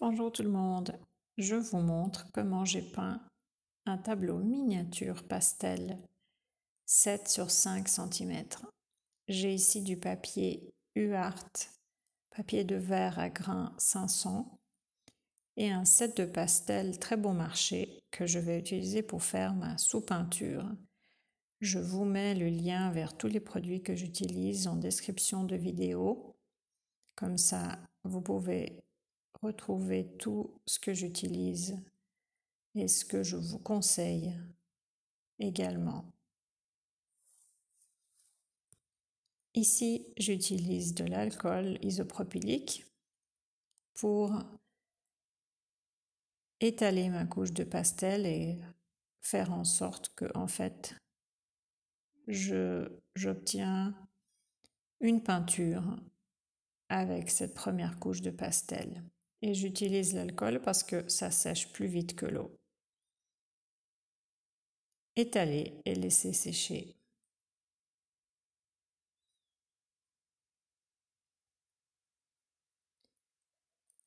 Bonjour tout le monde, je vous montre comment j'ai peint un tableau miniature pastel 7 sur 5 cm. J'ai ici du papier UART, papier de verre à grain 500 et un set de pastels très bon marché que je vais utiliser pour faire ma sous-peinture. Je vous mets le lien vers tous les produits que j'utilise en description de vidéo. Comme ça, vous pouvez retrouver tout ce que j'utilise et ce que je vous conseille également. Ici, j'utilise de l'alcool isopropylique pour étaler ma couche de pastel et faire en sorte que, en fait, j'obtiens une peinture avec cette première couche de pastel. Et j'utilise l'alcool parce que ça sèche plus vite que l'eau. Étaler et laisser sécher.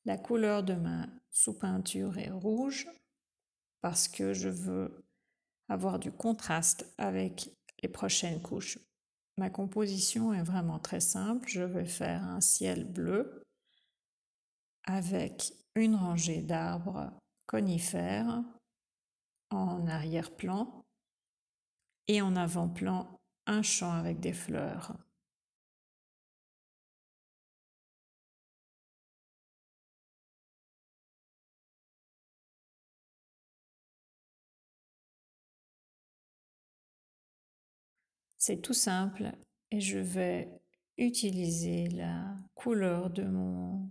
La couleur de ma sous-peinture est rouge parce que je veux avoir du contraste avec les prochaines couches. Ma composition est vraiment très simple. Je vais faire un ciel bleu avec une rangée d'arbres conifères en arrière-plan et en avant-plan un champ avec des fleurs. C'est tout simple et je vais utiliser la couleur de mon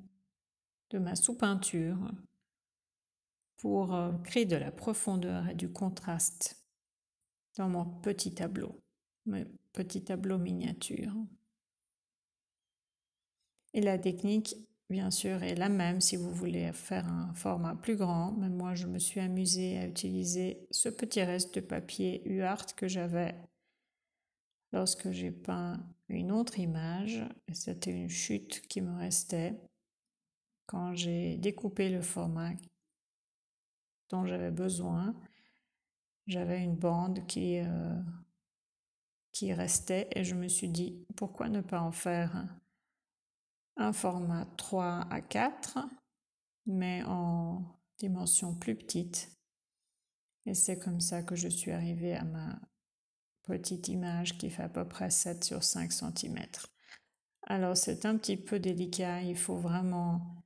de ma sous-peinture pour euh, créer de la profondeur et du contraste dans mon petit tableau, mon petit tableau miniature. Et la technique, bien sûr, est la même si vous voulez faire un format plus grand. Mais moi, je me suis amusée à utiliser ce petit reste de papier UART que j'avais lorsque j'ai peint une autre image. et C'était une chute qui me restait quand j'ai découpé le format dont j'avais besoin, j'avais une bande euh, qui, restait et je me suis dit pourquoi ne pas en faire un format 3 à 4 mais en dimension plus petite. Et c'est comme ça que je suis arrivée à ma petite image qui fait à peu près 7 sur 5 cm. Alors c'est un petit peu délicat, il faut vraiment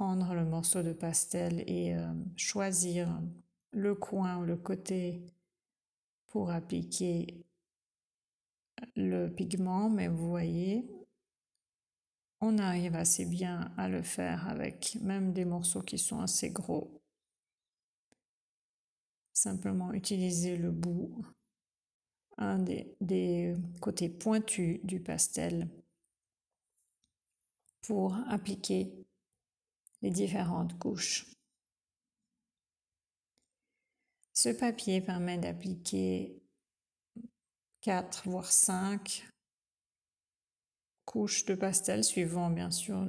le morceau de pastel et euh, choisir le coin ou le côté pour appliquer le pigment, mais vous voyez, on arrive assez bien à le faire avec même des morceaux qui sont assez gros. Simplement utiliser le bout, un des, des côtés pointus du pastel pour appliquer les différentes couches. Ce papier permet d'appliquer 4 voire 5 couches de pastel suivant bien sûr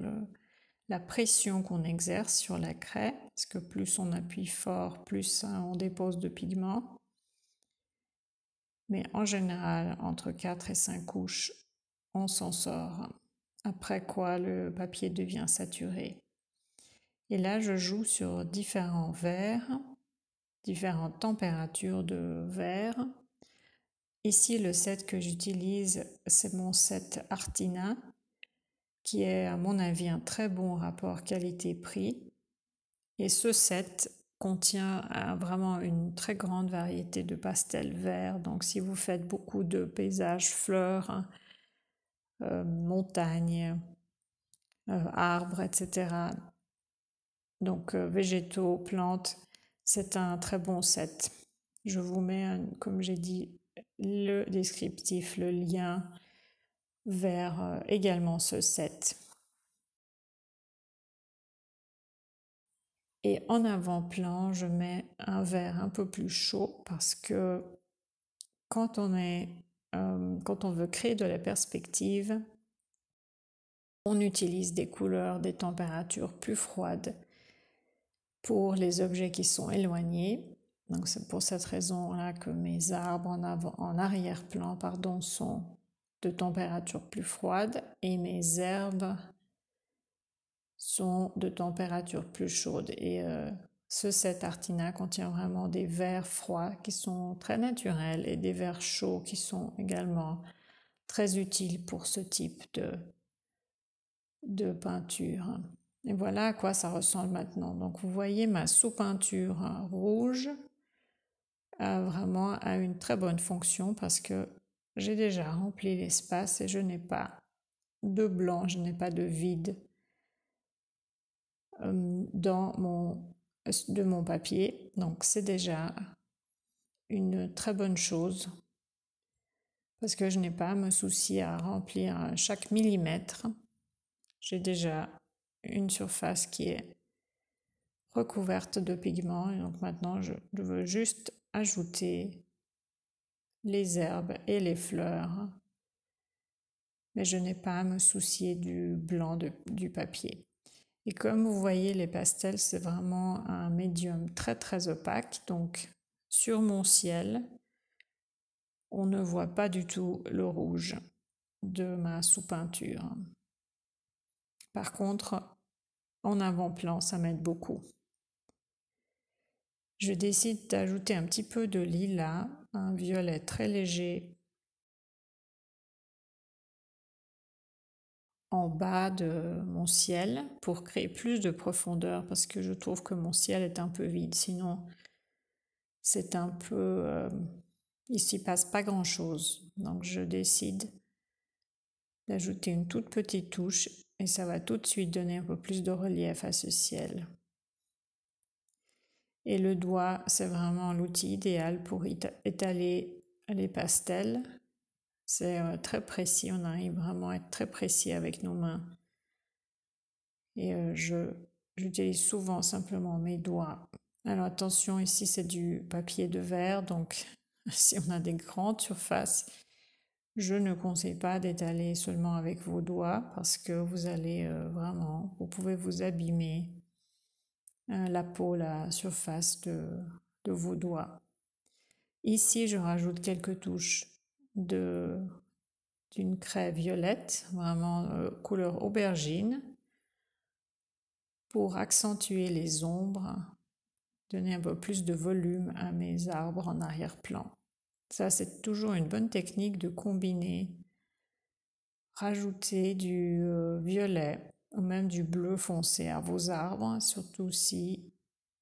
la pression qu'on exerce sur la craie, parce que plus on appuie fort, plus hein, on dépose de pigments. Mais en général, entre 4 et 5 couches, on s'en sort, après quoi le papier devient saturé. Et là, je joue sur différents verres, différentes températures de verre. Ici, le set que j'utilise, c'est mon set Artina, qui est à mon avis un très bon rapport qualité-prix. Et ce set contient euh, vraiment une très grande variété de pastels verts. Donc si vous faites beaucoup de paysages, fleurs, hein, euh, montagnes, euh, arbres, etc., donc euh, végétaux, plantes, c'est un très bon set. Je vous mets, comme j'ai dit, le descriptif, le lien vers euh, également ce set. Et en avant-plan, je mets un vert un peu plus chaud parce que euh, quand on veut créer de la perspective, on utilise des couleurs, des températures plus froides pour les objets qui sont éloignés. Donc c'est pour cette raison-là que mes arbres en, arrière-plan pardon, sont de température plus froide et mes herbes sont de température plus chaude. Et euh, ce set artina contient vraiment des verres froids qui sont très naturels et des verts chauds qui sont également très utiles pour ce type de peinture. Et voilà à quoi ça ressemble maintenant. Donc vous voyez ma sous-peinture rouge a euh, vraiment a une très bonne fonction parce que j'ai déjà rempli l'espace et je n'ai pas de blanc, je n'ai pas de vide euh, dans mon, de mon papier. Donc c'est déjà une très bonne chose parce que je n'ai pas à me soucier à remplir chaque millimètre. J'ai déjà une surface qui est recouverte de pigments. Et donc maintenant, je, veux juste ajouter les herbes et les fleurs. Mais je n'ai pas à me soucier du blanc du papier. Et comme vous voyez, les pastels, c'est vraiment un médium très très opaque. Donc sur mon ciel, on ne voit pas du tout le rouge de ma sous-peinture. Par contre, en avant-plan, ça m'aide beaucoup. Je décide d'ajouter un petit peu de lilas, un violet très léger en bas de mon ciel pour créer plus de profondeur parce que je trouve que mon ciel est un peu vide. Sinon, c'est un peu... Euh, il s'y passe pas grand-chose. Donc je décide ajouter une toute petite touche et ça va tout de suite donner un peu plus de relief à ce ciel. Et le doigt, c'est vraiment l'outil idéal pour étaler les pastels. C'est euh, très précis, on arrive vraiment à être très précis avec nos mains. Et euh, je j'utilise souvent simplement mes doigts. Alors attention, ici c'est du papier de verre, donc si on a des grandes surfaces, je ne conseille pas d'étaler seulement avec vos doigts parce que vous allez euh, vraiment, vous pouvez vous abîmer euh, la peau, la surface de, vos doigts. Ici, je rajoute quelques touches de d'une craie violette, vraiment euh, couleur aubergine, pour accentuer les ombres, donner un peu plus de volume à mes arbres en arrière-plan. Ça, c'est toujours une bonne technique de combiner, rajouter du euh, violet ou même du bleu foncé à vos arbres, surtout si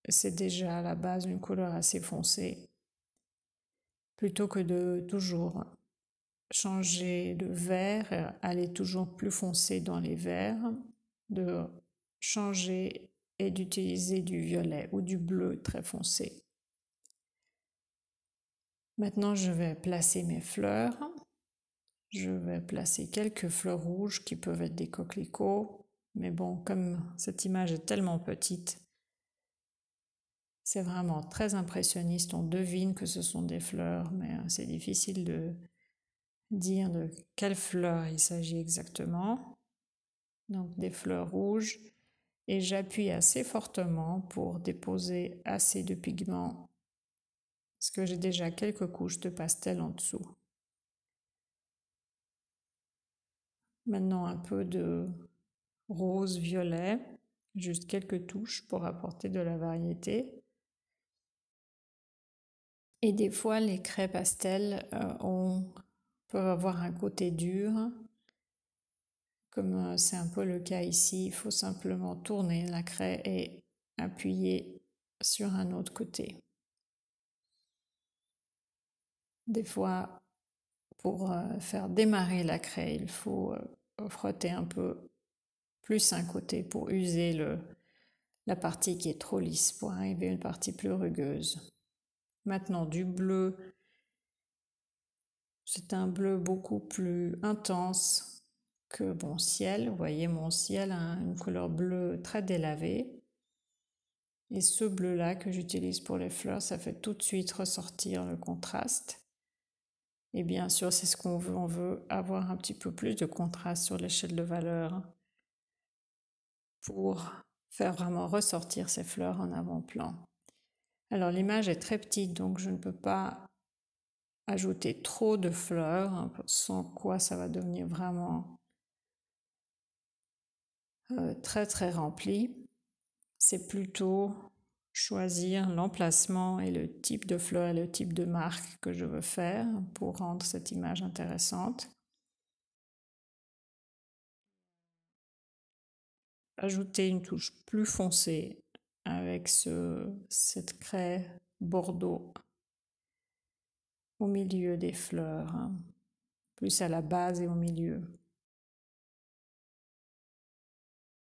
c'est déjà à la base une couleur assez foncée, plutôt que de toujours changer de vert, aller toujours plus foncé dans les verts, de changer et d'utiliser du violet ou du bleu très foncé. Maintenant, je vais placer mes fleurs. Je vais placer quelques fleurs rouges qui peuvent être des coquelicots. Mais bon, comme cette image est tellement petite, c'est vraiment très impressionniste. On devine que ce sont des fleurs, mais euh, c'est difficile de dire de quelle fleurs il s'agit exactement. Donc des fleurs rouges. Et j'appuie assez fortement pour déposer assez de pigments parce que j'ai déjà quelques couches de pastel en dessous. Maintenant un peu de rose-violet, juste quelques touches pour apporter de la variété. Et des fois, les craies pastels euh, peuvent avoir un côté dur, comme euh, c'est un peu le cas ici. Il faut simplement tourner la craie et appuyer sur un autre côté. Des fois, pour euh, faire démarrer la craie, il faut euh, frotter un peu plus un côté pour user la partie qui est trop lisse pour arriver à une partie plus rugueuse. Maintenant, du bleu, c'est un bleu beaucoup plus intense que mon ciel. Vous voyez, mon ciel a une couleur bleue très délavée. Et ce bleu-là que j'utilise pour les fleurs, ça fait tout de suite ressortir le contraste. Et bien sûr, c'est ce qu'on veut. On veut avoir un petit peu plus de contraste sur l'échelle de valeur pour faire vraiment ressortir ces fleurs en avant-plan. Alors l'image est très petite, donc je ne peux pas ajouter trop de fleurs, hein, sans quoi ça va devenir vraiment euh, très très rempli. C'est plutôt choisir l'emplacement et le type de fleurs et le type de marque que je veux faire pour rendre cette image intéressante. Ajouter une touche plus foncée avec ce, cette craie bordeaux au milieu des fleurs, hein. plus à la base et au milieu.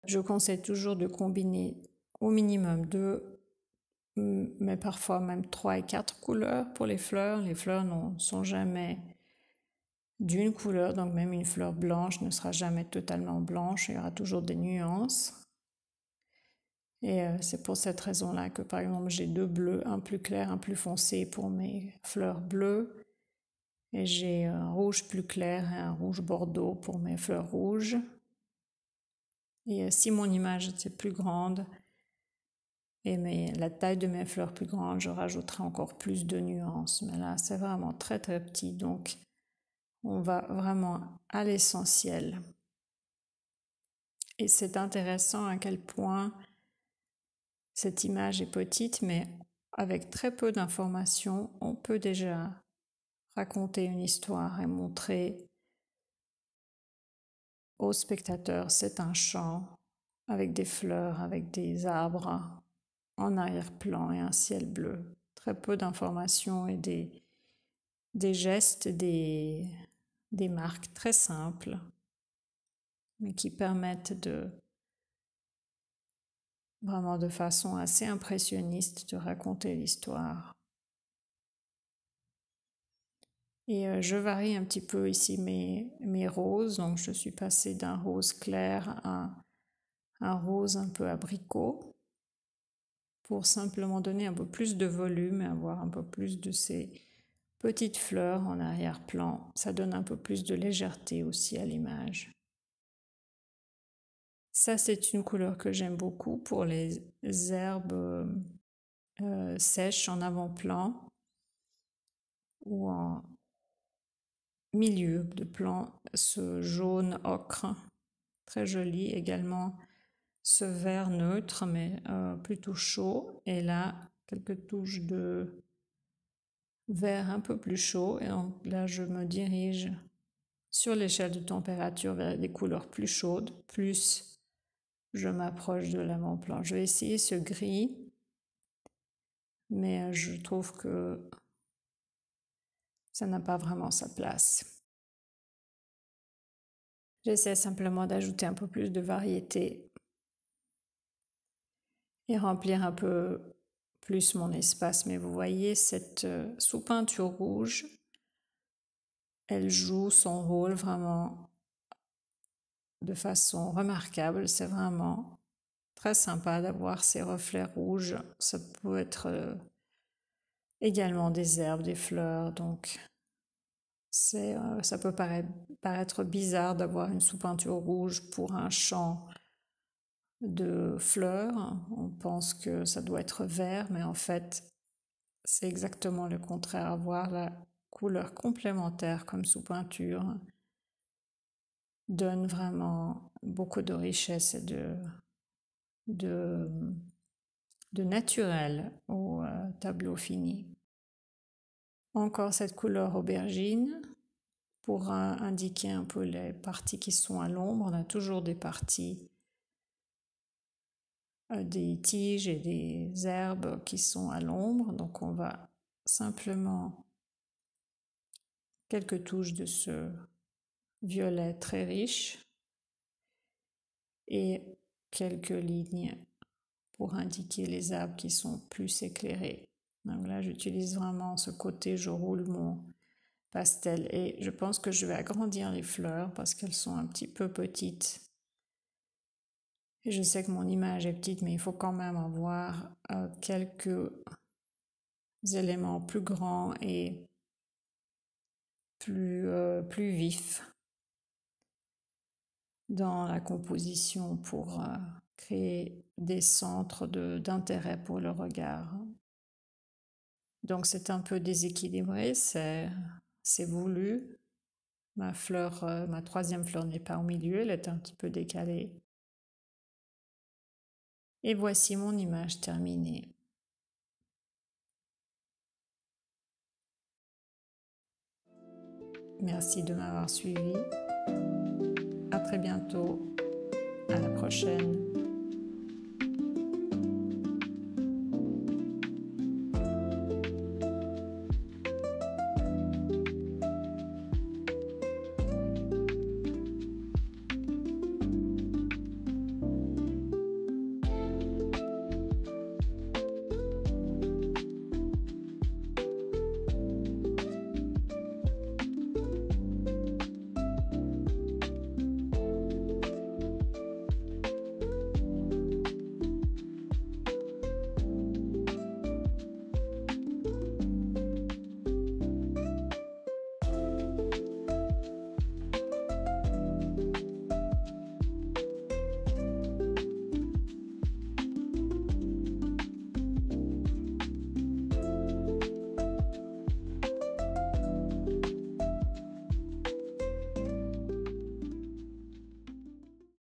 Je conseille toujours de combiner au minimum deux mais parfois même trois et quatre couleurs pour les fleurs. Les fleurs ne sont jamais d'une couleur, donc même une fleur blanche ne sera jamais totalement blanche, il y aura toujours des nuances. Et euh, c'est pour cette raison-là que par exemple j'ai deux bleus, un plus clair, un plus foncé pour mes fleurs bleues, et j'ai un rouge plus clair et un rouge bordeaux pour mes fleurs rouges. Et euh, si mon image était plus grande, et mais la taille de mes fleurs plus grande, je rajouterai encore plus de nuances. Mais là, c'est vraiment très très petit, donc on va vraiment à l'essentiel. Et c'est intéressant à quel point cette image est petite, mais avec très peu d'informations, on peut déjà raconter une histoire et montrer au spectateur, c'est un champ avec des fleurs, avec des arbres, en arrière-plan et un ciel bleu. Très peu d'informations et des, gestes, des, des marques très simples, mais qui permettent de vraiment de façon assez impressionniste de raconter l'histoire. Et euh, je varie un petit peu ici mes, mes roses, donc je suis passée d'un rose clair à un rose un peu abricot pour simplement donner un peu plus de volume et avoir un peu plus de ces petites fleurs en arrière-plan. Ça donne un peu plus de légèreté aussi à l'image. Ça, c'est une couleur que j'aime beaucoup pour les herbes euh, sèches en avant-plan ou en milieu de plan, ce jaune ocre. Très joli également ce vert neutre, mais euh, plutôt chaud. Et là, quelques touches de vert un peu plus chaud. Et là, je me dirige sur l'échelle de température vers des couleurs plus chaudes, plus je m'approche de l'avant-plan. Je vais essayer ce gris, mais euh, je trouve que ça n'a pas vraiment sa place. J'essaie simplement d'ajouter un peu plus de variété et remplir un peu plus mon espace. Mais vous voyez, cette euh, sous-peinture rouge, elle joue son rôle vraiment de façon remarquable. C'est vraiment très sympa d'avoir ces reflets rouges. Ça peut être euh, également des herbes, des fleurs. Donc, euh, ça peut paraître, paraître bizarre d'avoir une sous-peinture rouge pour un champ de fleurs. On pense que ça doit être vert, mais en fait, c'est exactement le contraire. Avoir la couleur complémentaire comme sous-peinture donne vraiment beaucoup de richesse et de, de naturel au euh, tableau fini. Encore cette couleur aubergine pour euh, indiquer un peu les parties qui sont à l'ombre. On a toujours des parties euh, des tiges et des herbes qui sont à l'ombre. Donc on va simplement quelques touches de ce violet très riche et quelques lignes pour indiquer les arbres qui sont plus éclairés. Donc là, j'utilise vraiment ce côté, je roule mon pastel et je pense que je vais agrandir les fleurs parce qu'elles sont un petit peu petites je sais que mon image est petite, mais il faut quand même avoir euh, quelques éléments plus grands et plus, euh, plus vifs dans la composition pour euh, créer des centres d'intérêt pour le regard. Donc c'est un peu déséquilibré, c'est voulu. Ma fleur, ma troisième fleur n'est pas au milieu, elle est un petit peu décalée. Et voici mon image terminée. Merci de m'avoir suivi. À très bientôt. À la prochaine.